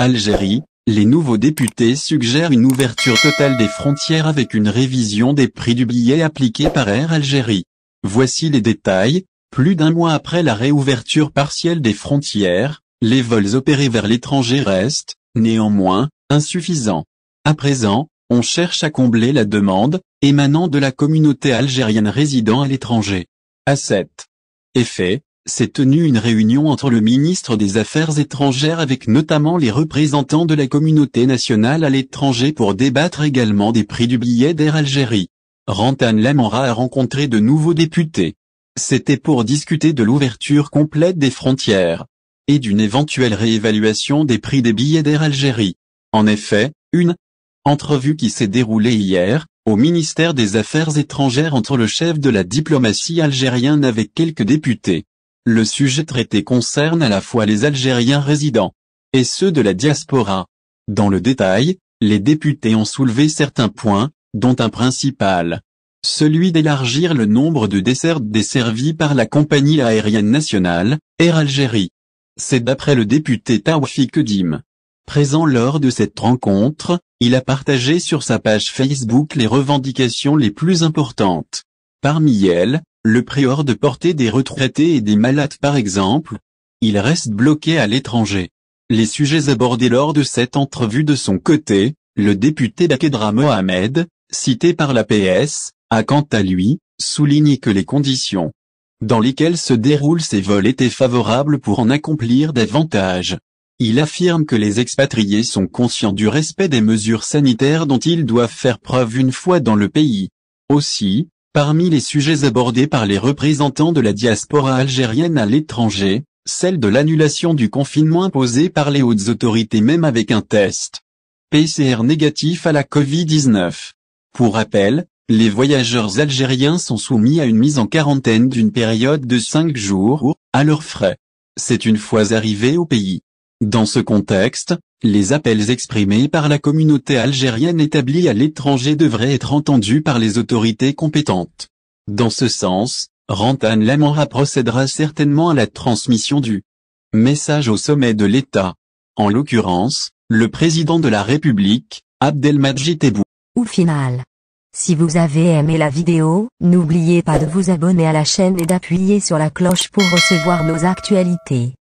Algérie, les nouveaux députés suggèrent une ouverture totale des frontières avec une révision des prix du billet appliqué par Air Algérie. Voici les détails. Plus d'un mois après la réouverture partielle des frontières, les vols opérés vers l'étranger restent, néanmoins, insuffisants. À présent, on cherche à combler la demande, émanant de la communauté algérienne résidant à l'étranger. À 7. effet, s'est tenue une réunion entre le ministre des Affaires étrangères avec notamment les représentants de la communauté nationale à l'étranger pour débattre également des prix du billet d'Air Algérie. Rantan Lamora a rencontré de nouveaux députés. C'était pour discuter de l'ouverture complète des frontières et d'une éventuelle réévaluation des prix des billets d'Air Algérie. En effet, une entrevue qui s'est déroulée hier, au ministère des Affaires étrangères entre le chef de la diplomatie algérienne avec quelques députés. Le sujet traité concerne à la fois les Algériens résidents et ceux de la diaspora. Dans le détail, les députés ont soulevé certains points, dont un principal. Celui d'élargir le nombre de dessertes desservis par la compagnie aérienne nationale, Air Algérie. C'est d'après le député Tawfik Dim. Présent lors de cette rencontre, il a partagé sur sa page Facebook les revendications les plus importantes. Parmi elles, le prior de porter des retraités et des malades par exemple, il reste bloqué à l'étranger. Les sujets abordés lors de cette entrevue de son côté, le député d'Akedra Mohamed, cité par la PS, a quant à lui, souligné que les conditions dans lesquelles se déroulent ces vols étaient favorables pour en accomplir davantage. Il affirme que les expatriés sont conscients du respect des mesures sanitaires dont ils doivent faire preuve une fois dans le pays. Aussi, Parmi les sujets abordés par les représentants de la diaspora algérienne à l'étranger, celle de l'annulation du confinement imposé par les hautes autorités même avec un test PCR négatif à la Covid-19. Pour rappel, les voyageurs algériens sont soumis à une mise en quarantaine d'une période de 5 jours, à leurs frais. C'est une fois arrivés au pays. Dans ce contexte, les appels exprimés par la communauté algérienne établie à l'étranger devraient être entendus par les autorités compétentes. Dans ce sens, Rantan Lamora procédera certainement à la transmission du message au sommet de l'État. En l'occurrence, le président de la République, Abdelmadjid Tebboune. Au final. Si vous avez aimé la vidéo, n'oubliez pas de vous abonner à la chaîne et d'appuyer sur la cloche pour recevoir nos actualités.